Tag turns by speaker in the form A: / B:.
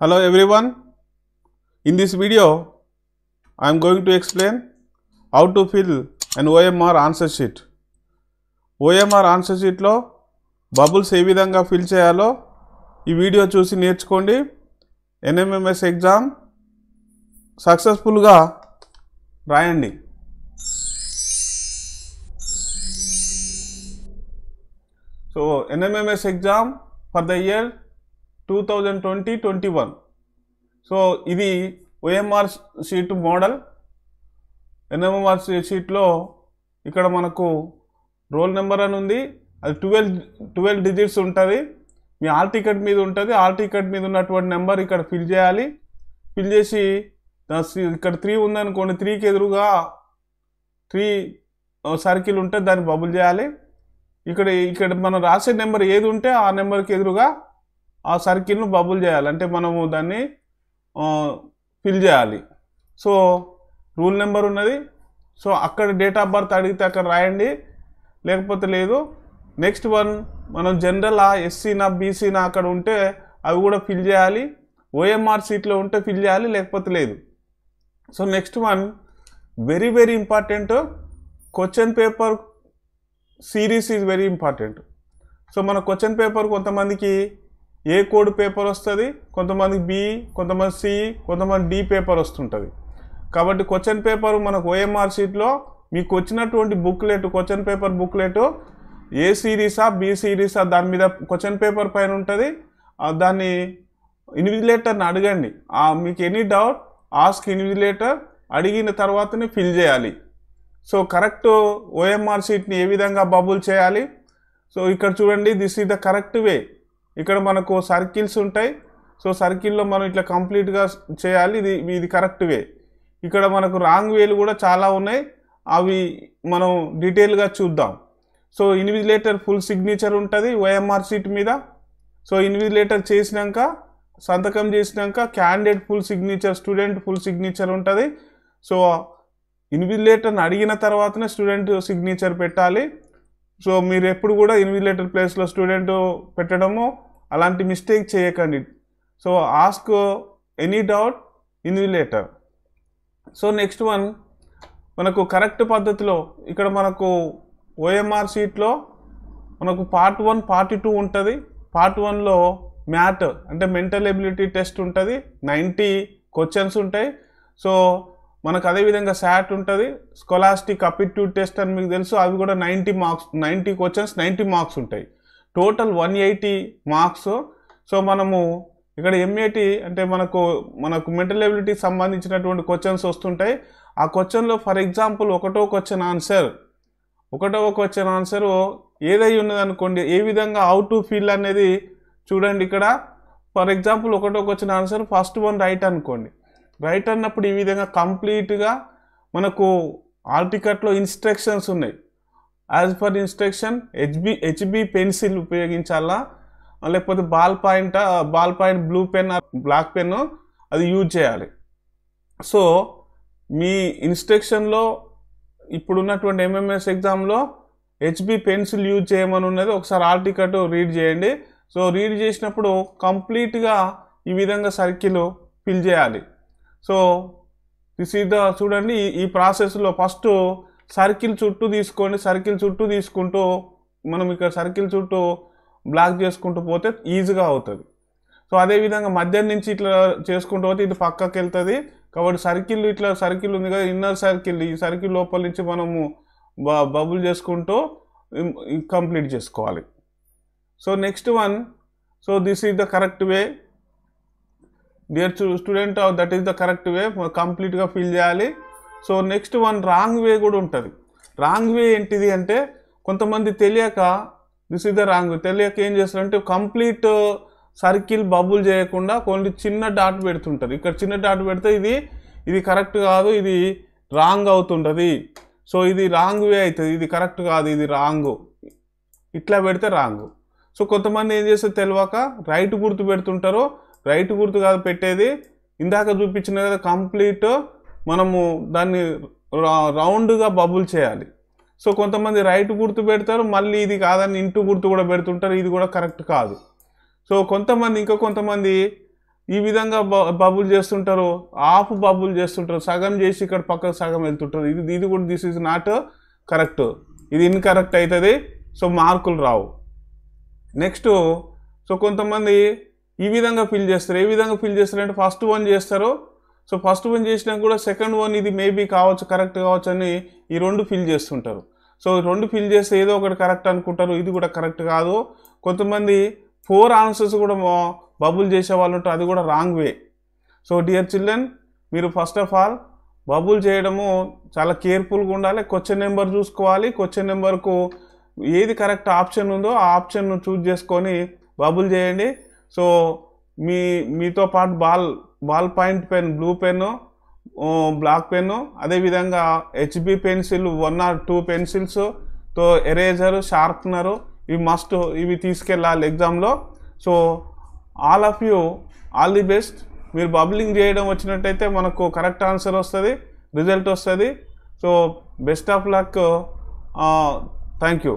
A: Hello everyone, in this video I am going to explain how to fill an OMR answer sheet. OMR answer sheet sheetలో bubbles ఏ విధంగా fill చేయాలో ఈ video చూసి నేర్చుకోండి NMMS exam సక్సెస్ఫుల్గా రాయండి so NMMS exam for the year two thousand twenty twenty one so ఇది ఓఎంఆర్ షీట్ మోడల్ ఎన్ఎంఆర్ షీట్లో ఇక్కడ మనకు రోల్ నెంబర్ అని ఉంది అది ట్వెల్వ్ ట్వెల్వ్ డిజిట్స్ ఉంటుంది మీ ఆల్ టికెట్ మీద ఉంటుంది ఆల్ టికెట్ మీద ఉన్నటువంటి నెంబర్ ఇక్కడ ఫిల్ చేయాలి ఫిల్ చేసి ఇక్కడ త్రీ ఉందనుకోండి త్రీకి ఎదురుగా త్రీ సర్కిల్ ఉంటే దాన్ని బబుల్ చేయాలి ఇక్కడ ఇక్కడ మనం రాసే నెంబర్ ఏది ఉంటే ఆ నెంబర్కి ఎదురుగా ఆ సర్కిల్ను బబుల్ చేయాలి అంటే మనము దాన్ని ఫిల్ చేయాలి సో రూల్ నెంబర్ ఉన్నది సో అక్కడ డేట్ ఆఫ్ బర్త్ అడిగితే అక్కడ రాయండి లేకపోతే లేదు నెక్స్ట్ వన్ మనం జనరల్ ఆ ఎస్సీనా బీసీనా అక్కడ ఉంటే అవి కూడా ఫిల్ చేయాలి ఓఎంఆర్ సీట్లో ఉంటే ఫిల్ చేయాలి లేకపోతే లేదు so next one very very important question paper series is very important so మన క్వశ్చన్ పేపర్ కొంతమందికి ఏ కోడ్ పేపర్ వస్తుంది కొంతమంది బి కొంతమంది సి కొంతమంది డి పేపర్ వస్తుంటుంది కాబట్టి క్వశ్చన్ పేపర్ మనకు ఓఎంఆర్ షీట్లో మీకు వచ్చినటువంటి booklet question paper booklet A సిరీసా బి సిరీసా దాని మీద క్వశ్చన్ పేపర్ పైన ఉంటుంది దాన్ని ఇన్విజిలేటర్ని అడగండి మీకు ఎనీ డౌట్ ఆస్క్ ఇన్విజిలేటర్ అడిగిన తర్వాతనే ఫిల్ చేయాలి సో కరెక్ట్ ఓఎంఆర్ షీట్ని ఏ విధంగా బబుల్ చేయాలి సో ఇక్కడ చూడండి this is the correct way ఇక్కడ మనకు సర్కిల్స్ ఉంటాయి సో సర్కిల్లో మనం ఇట్లా కంప్లీట్గా చేయాలి ఇది ఇది కరెక్ట్ వే ఇక్కడ మనకు రాంగ్ వేలు కూడా చాలా ఉన్నాయి అవి మనం డీటెయిల్గా చూద్దాం సో ఇన్విజిలేటర్ ఫుల్ సిగ్నేచర్ ఉంటుంది వైఎంఆర్ సీట్ మీద సో ఇన్విజిలేటర్ చేసినాక సంతకం చేసినాక candidate full signature student full signature ఉంటుంది సో ఇన్విజిలేటర్ని అడిగిన తర్వాతనే స్టూడెంట్ సిగ్నేచర్ పెట్టాలి సో మీరు ఎప్పుడు కూడా ఇన్విలేటర్ ప్లేస్లో స్టూడెంట్ పెట్టడము అలాంటి మిస్టేక్ చేయకండి so ask any doubt invigilator so next one మనకు కరెక్ట్ పద్ధతిలో ఇక్కడ మనకు ఓఎంఆర్ షీట్లో మనకు పార్ట్ వన్ పార్ట్ టూ ఉంటుంది పార్ట్ వన్లో మ్యాట్ అంటే మెంటల్ ఎబిలిటీ టెస్ట్ ఉంటుంది నైంటీ క్వశ్చన్స్ ఉంటాయి సో మనకు అదేవిధంగా శాట్ ఉంటుంది స్కొలాస్టిక్ అప్టిట్యూడ్ టెస్ట్ అని మీకు తెలుసు అవి కూడా ninety marks ninety questions ninety marks ఉంటాయి total one eighty marks so మనము ఇక్కడ ఎంఏటి అంటే మనకు మనకు మెంటల్ ఎబిలిటీ సంబంధించినటువంటి క్వశ్చన్స్ వస్తుంటాయి ఆ క్వశ్చన్లో ఫర్ ఎగ్జాంపుల్ ఒకటో క్వశ్చన్ ఆన్సర్ ఒకటో క్వశ్చన్ ఆన్సర్ ఏదై ఉన్నదనుకోండి ఏ విధంగా అవుట్ టు ఫీల్ అనేది చూడండి ఇక్కడ ఫర్ ఎగ్జాంపుల్ ఒకటో question answer first one right అనుకోండి రైట్ అన్నప్పుడు ఈ విధంగా కంప్లీట్గా మనకు ఆర్టికట్లో ఇన్స్ట్రక్షన్స్ ఉన్నాయి as per instruction HB HB pencil ఉపయోగించాలా లేకపోతే ball point ball point blue pen black pen అది యూజ్ చేయాలి సో మీ ఇన్స్ట్రక్షన్లో ఇప్పుడున్నటువంటి ఎంఎంఎస్ ఎగ్జామ్లో హెచ్బి పెన్సిల్ యూజ్ చేయమని ఉన్నది ఒకసారి ఆర్టికట్ రీడ్ చేయండి సో రీడ్ చేసినప్పుడు కంప్లీట్గా ఈ విధంగా సర్కిల్ ఫిల్ చేయాలి సో దిస్ ద చూడండి ఈ ప్రాసెస్లో ఫస్ట్ సర్కిల్ చుట్టూ తీసుకోండి సర్కిల్ చుట్టూ తీసుకుంటూ మనం ఇక్కడ సర్కిల్ చుట్టూ బ్లాక్ చేసుకుంటూ పోతే ఈజీగా అవుతుంది సో అదేవిధంగా మధ్య నుంచి ఇట్లా చేసుకుంటూ పోతే ఇది పక్కకి వెళ్తుంది కాబట్టి సర్కిల్ ఇట్లా సర్కిల్ ఉంది కదా ఇన్నర్ సర్కిల్ ఈ సర్కిల్ లోపల నుంచి మనము బబుల్ చేసుకుంటూ కంప్లీట్ చేసుకోవాలి so next one so this is the correct way dear student that is the correct way కంప్లీట్గా ఫిల్ చేయాలి so next one wrong way కూడా ఉంటుంది రాంగ్ వే ఏంటిది అంటే కొంతమంది తెలియక దిస్ ఇస్ ద రాంగ్ తెలియక ఏం చేస్తారంటే కంప్లీట్ సర్కిల్ బబుల్ చేయకుండా కొన్ని చిన్న డాట్ పెడుతుంటారు ఇక్కడ చిన్న డాట్ పెడితే ఇది ఇది కరెక్ట్ కాదు ఇది రాంగ్ అవుతుంటుంది సో ఇది రాంగ్ వే అవుతుంది ఇది కరెక్ట్ కాదు ఇది రాంగ్ ఇట్లా పెడితే రాంగ్ సో కొంతమంది ఏం చేస్తారు తెలియక రైట్ గుర్తు పెడుతుంటారు రైట్ గుర్తు కాదు పెట్టేది ఇందాక చూపించిన కదా కంప్లీట్ మనము దాన్ని రౌండ్గా బబుల్ చేయాలి సో కొంతమంది రైట్ గుర్తు పెడతారు మళ్ళీ ఇది కాదని ఇంటూ గుర్తు కూడా పెడుతుంటారు ఇది కూడా కరెక్ట్ కాదు సో కొంతమంది ఇంకా కొంతమంది ఈ విధంగా బబుల్ చేస్తుంటారు ఆఫ్ బబుల్ చేస్తుంటారు సగం చేసి ఇక్కడ పక్క సగం వెళ్తుంటారు ఇది ఇది కూడా దిస్ ఈజ్ నాట్ కరెక్ట్ ఇది ఇన్కరెక్ట్ అవుతుంది సో మార్కులు రావు నెక్స్ట్ సో కొంతమంది ఈ విధంగా ఫిల్ చేస్తారు ఏ విధంగా ఫిల్ చేస్తారంటే ఫస్ట్ వన్ చేస్తారు సో ఫస్ట్ వన్ చేసినా కూడా సెకండ్ వన్ ఇది మేబీ కావచ్చు కరెక్ట్ కావచ్చు అని ఈ రెండు ఫిల్ చేస్తుంటారు సో రెండు ఫిల్ చేస్తే ఏదో ఒకటి కరెక్ట్ అనుకుంటారు ఇది కూడా కరెక్ట్ కాదు కొంతమంది ఫోర్ ఆన్సర్స్ కూడా బబుల్ చేసే వాళ్ళు ఉంటారు అది కూడా wrong way so dear children మీరు ఫస్ట్ ఆఫ్ ఆల్ బబుల్ చేయడము చాలా కేర్ఫుల్గా ఉండాలి క్వశ్చన్ నెంబర్ చూసుకోవాలి క్వశ్చన్ నెంబర్కు ఏది కరెక్ట్ ఆప్షన్ ఉందో ఆ ఆప్షన్ను చూజ్ చేసుకొని బబుల్ చేయండి సో మీ మీతో పాటు ball ball point pen blue pen black pen అదేవిధంగా HB pencil one or two pencils తో ఎరేజరు షార్ప్నరు ఇవి మస్ట్ ఇవి తీసుకెళ్ళాలి ఎగ్జామ్లో so all of you all the best మీరు బబ్లింగ్ చేయడం వచ్చినట్టయితే మనకు కరెక్ట్ ఆన్సర్ వస్తుంది రిజల్ట్ వస్తుంది so best of luck thank you